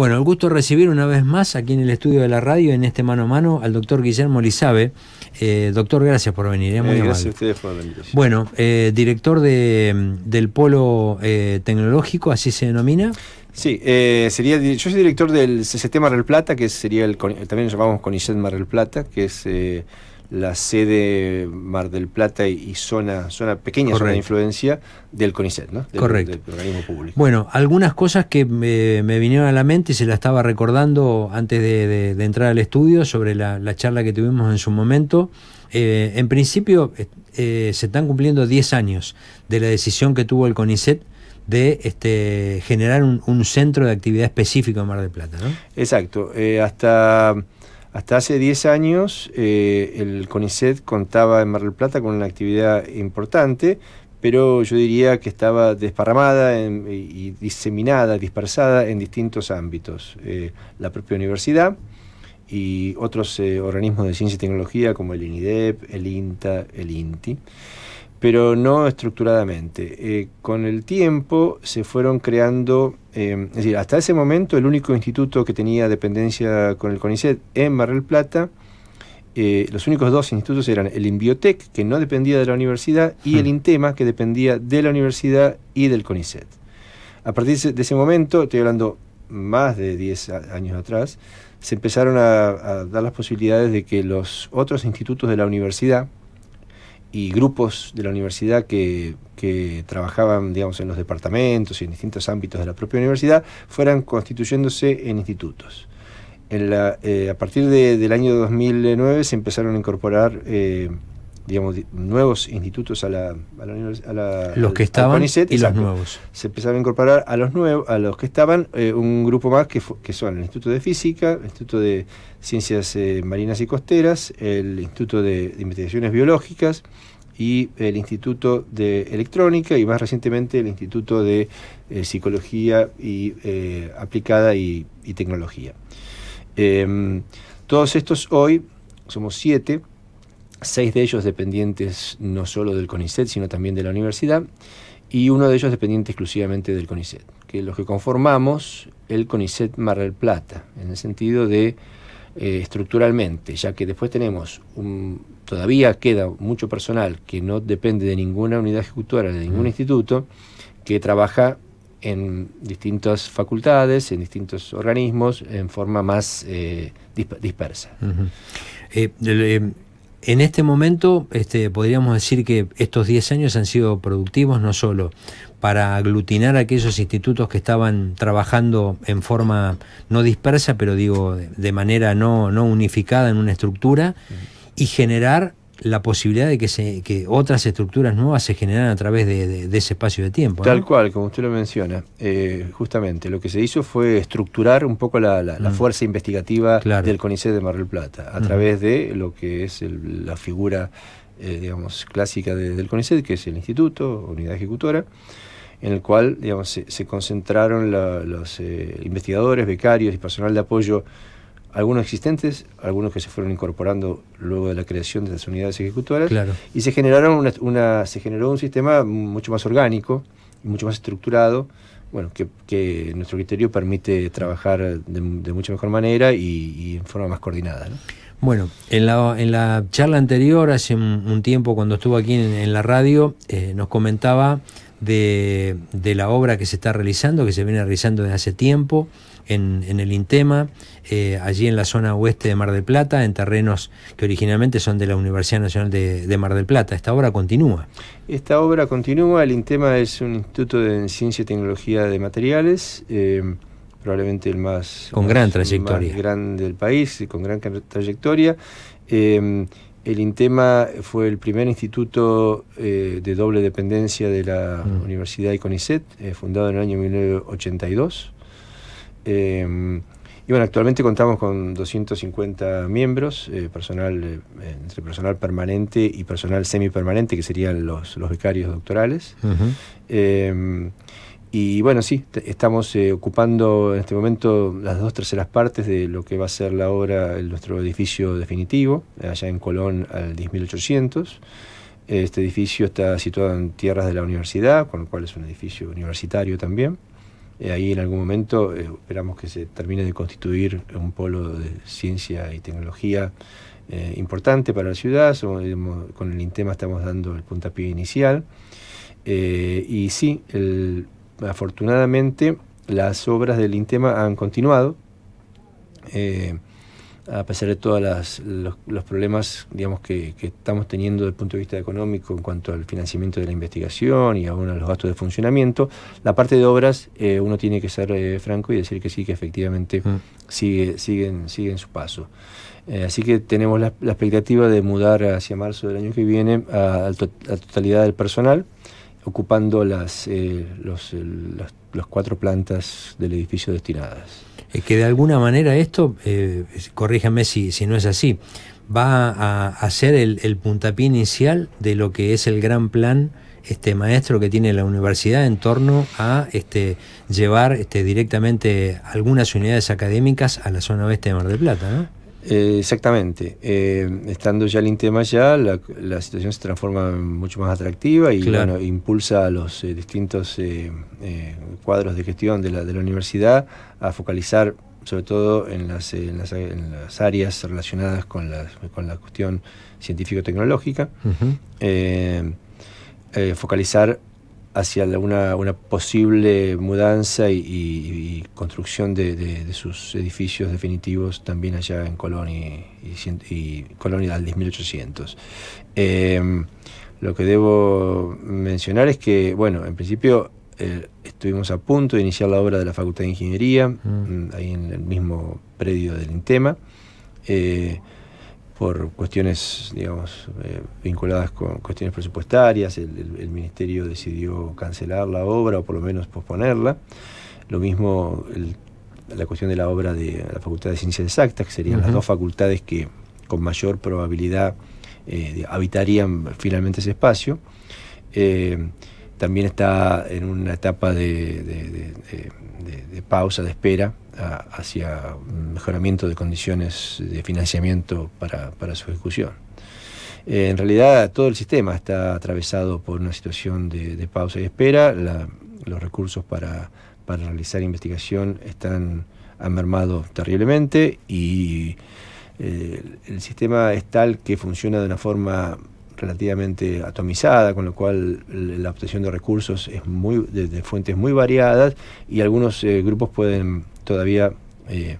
Bueno, el gusto de recibir una vez más aquí en el estudio de la radio, en este mano a mano, al doctor Guillermo Lizabe. Eh, doctor, gracias por venir. muy eh, gracias a ustedes por la invitación. Bueno, eh, director de, del Polo eh, Tecnológico, así se denomina. Sí, sería, yo soy director del CCT Mar del Plata, que sería el, también lo llamamos CONICET Mar del Plata, que es la sede Mar del Plata y zona, zona pequeña zona de influencia del CONICET, ¿no? Correcto. Bueno, algunas cosas que me, vinieron a la mente y se la estaba recordando antes de, entrar al estudio sobre la, charla que tuvimos en su momento. Eh, en principio eh, eh, se están cumpliendo 10 años de la decisión que tuvo el CONICET de este, generar un, centro de actividad específico en Mar del Plata, ¿no? Exacto. hasta hasta hace 10 años eh, el CONICET contaba en Mar del Plata con una actividad importante, pero yo diría que estaba desparramada y diseminada, dispersada en distintos ámbitos. Eh, la propia universidad y otros eh, organismos de ciencia y tecnología como el INIDEP, el INTA, el INTI pero no estructuradamente. Eh, con el tiempo se fueron creando, eh, es decir, hasta ese momento el único instituto que tenía dependencia con el CONICET en Mar del Plata, eh, los únicos dos institutos eran el Inbiotec, que no dependía de la universidad, y el hmm. Intema, que dependía de la universidad y del CONICET. A partir de ese momento, estoy hablando más de 10 años atrás, se empezaron a dar las posibilidades de que los otros institutos de la universidad, y grupos de la universidad que, trabajaban, digamos, en los departamentos y en distintos ámbitos de la propia universidad, fueran constituyéndose en institutos. En la, eh, a partir del año 2009 se empezaron a incorporar eh, digamos, nuevos institutos a la, a los que estaban y los nuevos. Se empezaba a incorporar a los nuevos, a los que estaban eh, un grupo más que, son el Instituto de Física, el Instituto de Ciencias eh, Marinas y Costeras, el Instituto de, Investigaciones Biológicas y el Instituto de Electrónica y más recientemente el Instituto de eh, Psicología y aplicada y, y tecnología. Em, todos estos hoy somos siete seis de ellos dependientes no solo del CONICET, sino también de la universidad, y uno de ellos dependiente exclusivamente del CONICET, que lo que conformamos el CONICET Mar del Plata, en el sentido de eh, estructuralmente, ya que después tenemos todavía queda mucho personal que no depende de ninguna unidad ejecutora, de ningún mm. instituto, que trabaja en distintas facultades, en distintos organismos, en forma más eh, dispersa en este momento este, podríamos decir que estos 10 años han sido productivos no solo para aglutinar aquellos institutos que estaban trabajando en forma no dispersa, pero digo de manera no, no unificada en una estructura y generar la posibilidad de que, se, otras estructuras nuevas se generaran a través de, ese espacio de tiempo. Tal cual, como usted lo menciona. Eh, justamente, lo que se hizo fue estructurar un poco la, la, mm. fuerza investigativa del CONICET de Mar del Plata, a mm. través de lo que es la figura, eh, digamos, clásica del CONICET, que es el Instituto, Unidad Ejecutora, en el cual, digamos, se, concentraron los eh, investigadores, becarios y personal de apoyo algunos existentes, algunos que se fueron incorporando luego de la creación de las unidades ejecutoras, claro. y se, generaron una, se generó un sistema mucho más orgánico, mucho más estructurado, bueno, que, que nuestro criterio permite trabajar de, mucha mejor manera y, en forma más coordinada. Bueno, en la, en la charla anterior, hace un, tiempo cuando estuvo aquí en, la radio, eh, nos comentaba de, la obra que se está realizando, que se viene realizando desde hace tiempo en, el Intema, eh, allí en la zona oeste de Mar del Plata, en terrenos que originalmente son de la Universidad Nacional de, Mar del Plata. Esta obra continúa. Esta obra continúa. El Intema es un instituto de ciencia y tecnología de materiales. Eh, probablemente el más con gran trayectoria grande del país con gran trayectoria eh, el INTEMA fue el primer instituto eh, de doble dependencia de la mm. Universidad de CONICET, eh, fundado en el año 1982. Em, y bueno, actualmente contamos con 250 miembros, eh, personal, entre personal permanente y personal semipermanente, que serían los, becarios doctorales. Y bueno, sí, estamos eh, ocupando en este momento las dos terceras partes de lo que va a ser la obra, nuestro edificio definitivo, allá en Colón al 10.800. Este edificio está situado en tierras de la universidad, con lo cual es un edificio universitario también. Eh, ahí en algún momento eh, esperamos que se termine de constituir un polo de ciencia y tecnología importante para la ciudad. con el INTEMA estamos dando el puntapié inicial. y sí, el afortunadamente las obras del INTEMA han continuado, eh, a pesar de todos los, problemas digamos, que, estamos teniendo desde el punto de vista económico en cuanto al financiamiento de la investigación y aún a los gastos de funcionamiento. La parte de obras, eh, uno tiene que ser eh, franco y decir que sí, que efectivamente mm. sigue, siguen, siguen su paso. así que tenemos la, expectativa de mudar hacia marzo del año que viene a la totalidad del personal ocupando las, eh, los, las, cuatro plantas del edificio destinadas. Es eh, que de alguna manera esto, eh, corríjame si, si no es así, va a, a ser el, puntapié inicial de lo que es el gran plan este maestro que tiene la universidad en torno a este, llevar este, directamente algunas unidades académicas a la zona oeste de Mar del Plata exactamente. Eh, estando ya el Intema ya, la, situación se transforma mucho más atractiva y impulsa a los eh, distintos eh, cuadros de gestión de la, universidad a focalizar sobre todo en las, en las, áreas relacionadas con la, con la cuestión científico-tecnológica, focalizar hacia una, posible mudanza y, construcción de, sus edificios definitivos también allá en Colón y, y Colón al 10800. Em, lo que debo mencionar es que, bueno, en principio eh, estuvimos a punto de iniciar la obra de la Facultad de Ingeniería, mm. Mm, ahí en el mismo predio del Intema. Eh, por cuestiones, digamos, eh, vinculadas con cuestiones presupuestarias, el, ministerio decidió cancelar la obra o por lo menos posponerla. Lo mismo la cuestión de la obra de la Facultad de Ciencias Exactas, que serían las dos facultades que con mayor probabilidad eh, habitarían finalmente ese espacio. Eh, también está en una etapa de, pausa, de espera hacia un mejoramiento de condiciones de financiamiento para, su ejecución. Eh, en realidad todo el sistema está atravesado por una situación de, pausa y espera, los recursos para, realizar investigación están han mermado terriblemente y eh, el sistema es tal que funciona de una forma relativamente atomizada, con lo cual la obtención de recursos es muy de, fuentes muy variadas y algunos eh, grupos pueden todavía eh,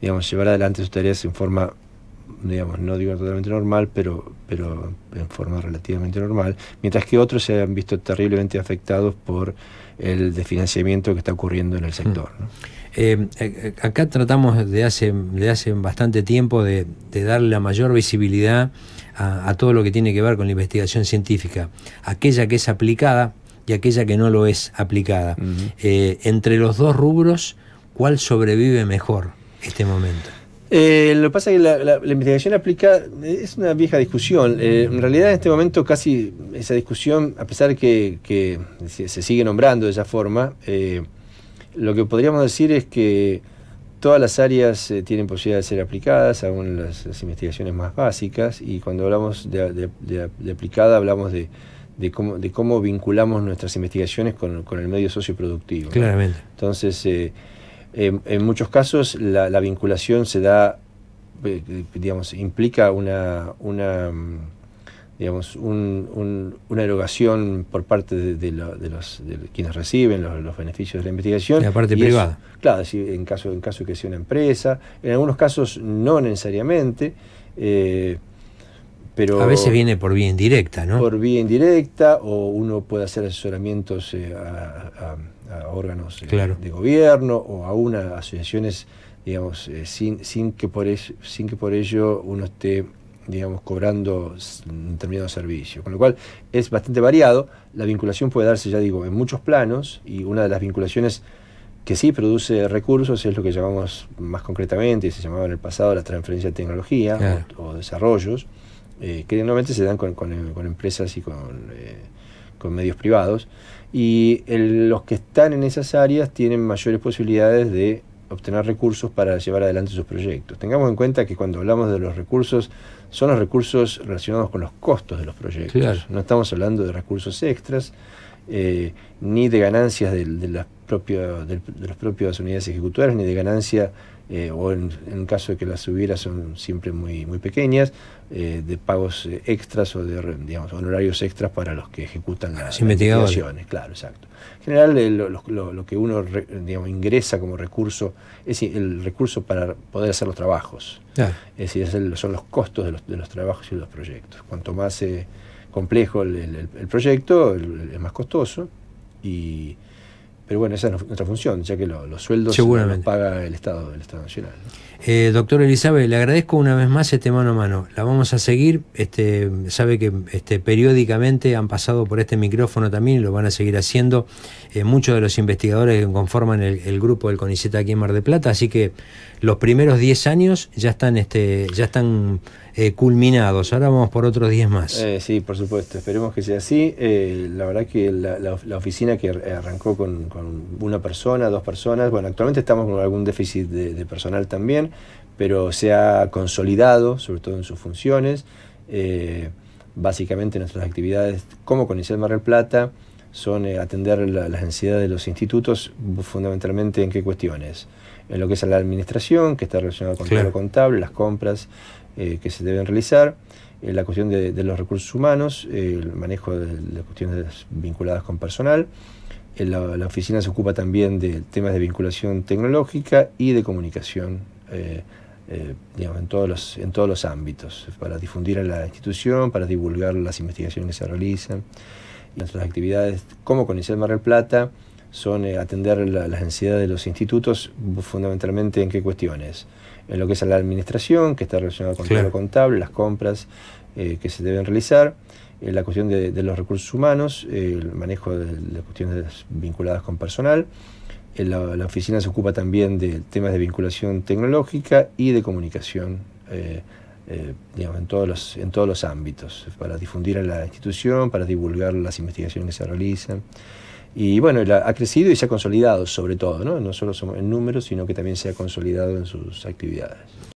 digamos llevar adelante sus tareas en forma digamos no digo totalmente normal pero pero en forma relativamente normal mientras que otros se han visto terriblemente afectados por el desfinanciamiento que está ocurriendo en el sector mm. Em, eh, eh, acá tratamos de hace, de hace bastante tiempo de, de darle la mayor visibilidad a, todo lo que tiene que ver con la investigación científica, aquella que es aplicada y aquella que no lo es aplicada. Eh, entre los dos rubros, ¿cuál sobrevive mejor este momento? lo que pasa es que la, investigación aplicada es una vieja discusión. en realidad en este momento casi esa discusión, a pesar que, que se, sigue nombrando de esa forma, lo que podríamos decir es que todas las áreas eh, tienen posibilidad de ser aplicadas, aún las, investigaciones más básicas, y cuando hablamos de, aplicada hablamos de, cómo, de cómo vinculamos nuestras investigaciones con, el medio socioproductivo. Claramente. Entonces, eh, en, muchos casos la, vinculación se da, eh, digamos, implica una mm, digamos, una erogación por parte de, los, quienes reciben los, beneficios de la investigación. la parte privada. claro, en caso, en caso de que sea una empresa, en algunos casos no necesariamente, eh, pero... A veces viene por vía indirecta, ¿no? Por vía indirecta, o uno puede hacer asesoramientos eh, a, órganos eh, de gobierno o a a asociaciones, digamos, sin, sin, que por sin que por ello uno esté digamos, cobrando determinado servicio. Con lo cual es bastante variado. La vinculación puede darse, ya digo, en muchos planos y una de las vinculaciones que sí produce recursos es lo que llamamos más concretamente, se llamaba en el pasado la transferencia de tecnología o, desarrollos, eh, que normalmente se dan con, empresas y eh, con, medios privados. Y los que están en esas áreas tienen mayores posibilidades de obtener recursos para llevar adelante sus proyectos. Tengamos en cuenta que cuando hablamos de los recursos, son los recursos relacionados con los costos de los proyectos. No estamos hablando de recursos extras, eh, ni de ganancias de, las propias, de, de, las propias unidades ejecutoras, ni de ganancia, eh, o en, caso de que las hubiera, son siempre muy, muy pequeñas, eh, de pagos extras o de digamos, honorarios extras para los que ejecutan ah, las, investigaciones. Claro, exacto. En general, lo, que uno digamos, ingresa como recurso es el recurso para poder hacer los trabajos. Es decir, son los costos de los, de los trabajos y los proyectos. Cuanto más complejo el, proyecto, es más costoso. Y, pero bueno, esa es nuestra función, ya que los sueldos los paga el Estado, el Estado Nacional. Eh, doctor Elizabeth, le agradezco una vez más este mano a mano. La vamos a seguir. Este, sabe que este, periódicamente han pasado por este micrófono también y lo van a seguir haciendo eh, muchos de los investigadores que conforman el, el, grupo del CONICET aquí en Mar de Plata. Así que los primeros 10 años ya están, este, ya están eh, culminados. Ahora vamos por otros 10 más. Eh, sí, por supuesto. Esperemos que sea así. Eh, la verdad que la, oficina que arrancó con, una persona, dos personas, bueno, actualmente estamos con algún déficit de, personal también, pero se ha consolidado, sobre todo en sus funciones. básicamente nuestras actividades como con Isel Mar del Plata, son eh, atender las necesidades de los institutos fundamentalmente en qué cuestiones. En lo que es la administración, que está relacionada con lo contable, las compras eh, que se deben realizar, eh, la cuestión de, los recursos humanos, el manejo de, las cuestiones vinculadas con personal. La, la, oficina se ocupa también de temas de vinculación tecnológica y de comunicación. digamos, en, todos los, en todos los ámbitos, para difundir a la institución, para divulgar las investigaciones que se realizan. Nuestras actividades como con ICEL Mar del Plata son eh, atender las necesidades de los institutos fundamentalmente en qué cuestiones. En lo que es la administración, que está relacionada con el lo contable, las compras eh, que se deben realizar, en eh, la cuestión de, los recursos humanos, el manejo de, las cuestiones vinculadas con personal. La, la, oficina se ocupa también de temas de vinculación tecnológica y de comunicación eh, digamos, en, todos los, en todos los ámbitos, para difundir a la institución, para divulgar las investigaciones que se realizan. Y bueno, ha crecido y se ha consolidado sobre todo, no, no solo en números, sino que también se ha consolidado en sus actividades.